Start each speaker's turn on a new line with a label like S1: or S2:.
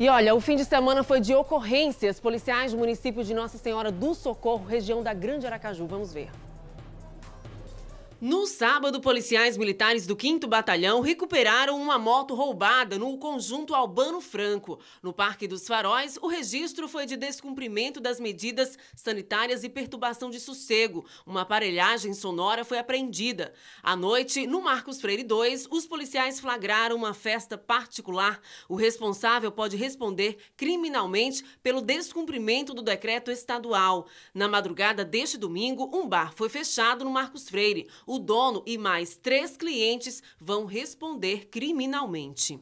S1: E olha, o fim de semana foi de ocorrências policiais do município de Nossa Senhora do Socorro, região da Grande Aracaju. Vamos ver. No sábado, policiais militares do 5 Batalhão recuperaram uma moto roubada no conjunto Albano Franco. No Parque dos Faróis, o registro foi de descumprimento das medidas sanitárias e perturbação de sossego. Uma aparelhagem sonora foi apreendida. À noite, no Marcos Freire 2, os policiais flagraram uma festa particular. O responsável pode responder criminalmente pelo descumprimento do decreto estadual. Na madrugada deste domingo, um bar foi fechado no Marcos Freire o dono e mais três clientes vão responder criminalmente.